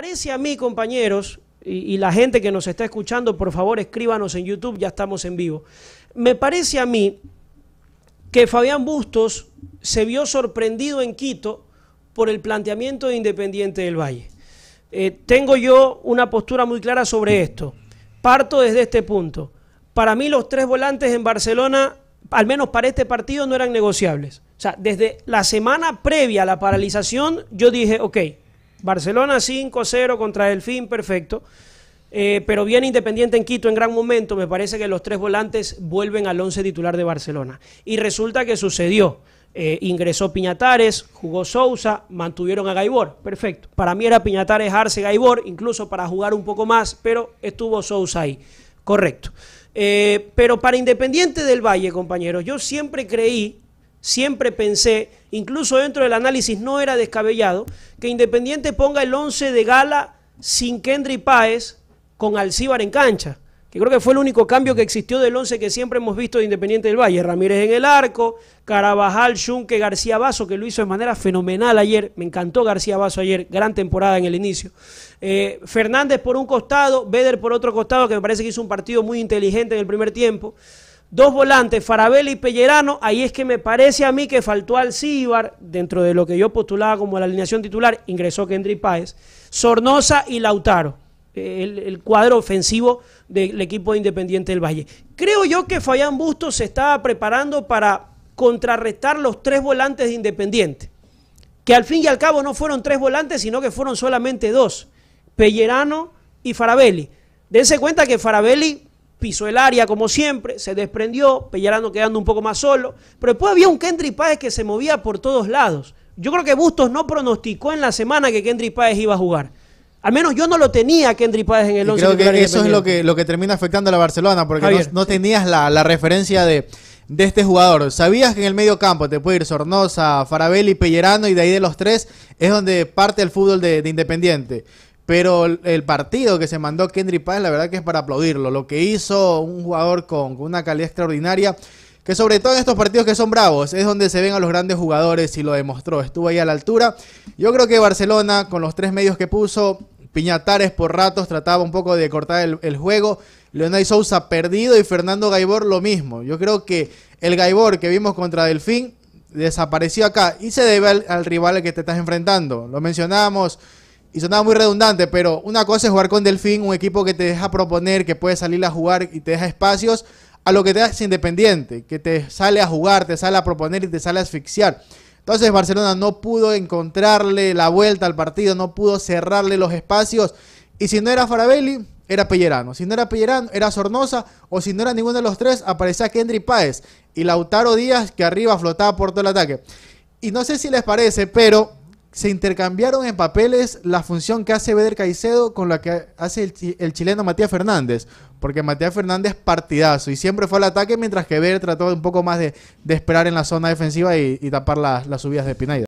parece a mí, compañeros, y, la gente que nos está escuchando, por favor escríbanos en YouTube, ya estamos en vivo. Me parece a mí que Fabián Bustos se vio sorprendido en Quito por el planteamiento de Independiente del Valle. Eh, tengo yo una postura muy clara sobre esto. Parto desde este punto. Para mí los tres volantes en Barcelona, al menos para este partido, no eran negociables. O sea, desde la semana previa a la paralización, yo dije, ok, Barcelona 5-0 contra Delfín, perfecto. Eh, pero viene Independiente en Quito en gran momento. Me parece que los tres volantes vuelven al once titular de Barcelona. Y resulta que sucedió. Eh, ingresó Piñatares, jugó Sousa, mantuvieron a Gaibor. Perfecto. Para mí era Piñatares, Arce, Gaibor, incluso para jugar un poco más, pero estuvo Sousa ahí. Correcto. Eh, pero para Independiente del Valle, compañeros, yo siempre creí Siempre pensé, incluso dentro del análisis no era descabellado, que Independiente ponga el 11 de gala sin Kendry Páez con Alcíbar en cancha, que creo que fue el único cambio que existió del 11 que siempre hemos visto de Independiente del Valle. Ramírez en el arco, Carabajal, Junque, García Vaso, que lo hizo de manera fenomenal ayer, me encantó García Vaso ayer, gran temporada en el inicio. Eh, Fernández por un costado, Beder por otro costado, que me parece que hizo un partido muy inteligente en el primer tiempo dos volantes, Farabelli y Pellerano, ahí es que me parece a mí que faltó al Cíbar, dentro de lo que yo postulaba como la alineación titular, ingresó Kendry Páez, Sornosa y Lautaro, eh, el, cuadro ofensivo del equipo de Independiente del Valle. Creo yo que Fabián Bustos se estaba preparando para contrarrestar los tres volantes de Independiente, que al fin y al cabo no fueron tres volantes, sino que fueron solamente dos, Pellerano y Farabelli. Dense cuenta que Farabelli pisó el área como siempre, se desprendió, Pellerano quedando un poco más solo, pero después había un Kendry Páez que se movía por todos lados. Yo creo que Bustos no pronosticó en la semana que Kendry Páez iba a jugar. Al menos yo no lo tenía Kendry Páez en el 11. Creo que eso es lo que, lo que termina afectando a la Barcelona, porque no, tenías la, referencia de, este jugador. Sabías que en el medio campo te puede ir Sornosa, Farabelli, Pellerano, y de ahí de los tres es donde parte el fútbol de Independiente. Pero el partido que se mandó Kendry Páez, la verdad que es para aplaudirlo. Lo que hizo un jugador con una calidad extraordinaria, que sobre todo en estos partidos que son bravos, es donde se ven a los grandes jugadores y lo demostró. Estuvo ahí a la altura. Yo creo que Barcelona, con los tres medios que puso, Piñatares por ratos trataba un poco de cortar el, juego. Leonel Sousa perdido y Fernando Gaibor lo mismo. Yo creo que el Gaibor que vimos contra Delfín desapareció acá y se debe al, al rival al que te estás enfrentando. Lo mencionábamos y sonaba muy redundante, pero una cosa es jugar con Delfín, un equipo que te deja proponer, que puede salir a jugar y te deja espacios, a lo que te hace independiente, que te sale a jugar, te sale a proponer y te sale a asfixiar. Entonces Barcelona no pudo encontrarle la vuelta al partido, no pudo cerrarle los espacios. Y si no era Farabelli, era Pellerano. Si no era Pellerano, era Sornosa. O si no era ninguno de los tres, aparecía Kendry Páez y Lautaro Díaz, que arriba flotaba por todo el ataque. Y no sé si les parece, pero se intercambiaron en papeles la función que hace Beder Caicedo con la que hace el, chileno Matías Fernández. Porque Matías Fernández partidazo y siempre fue al ataque, mientras que Beder trató un poco más de, esperar en la zona defensiva y, tapar las subidas de Pineda.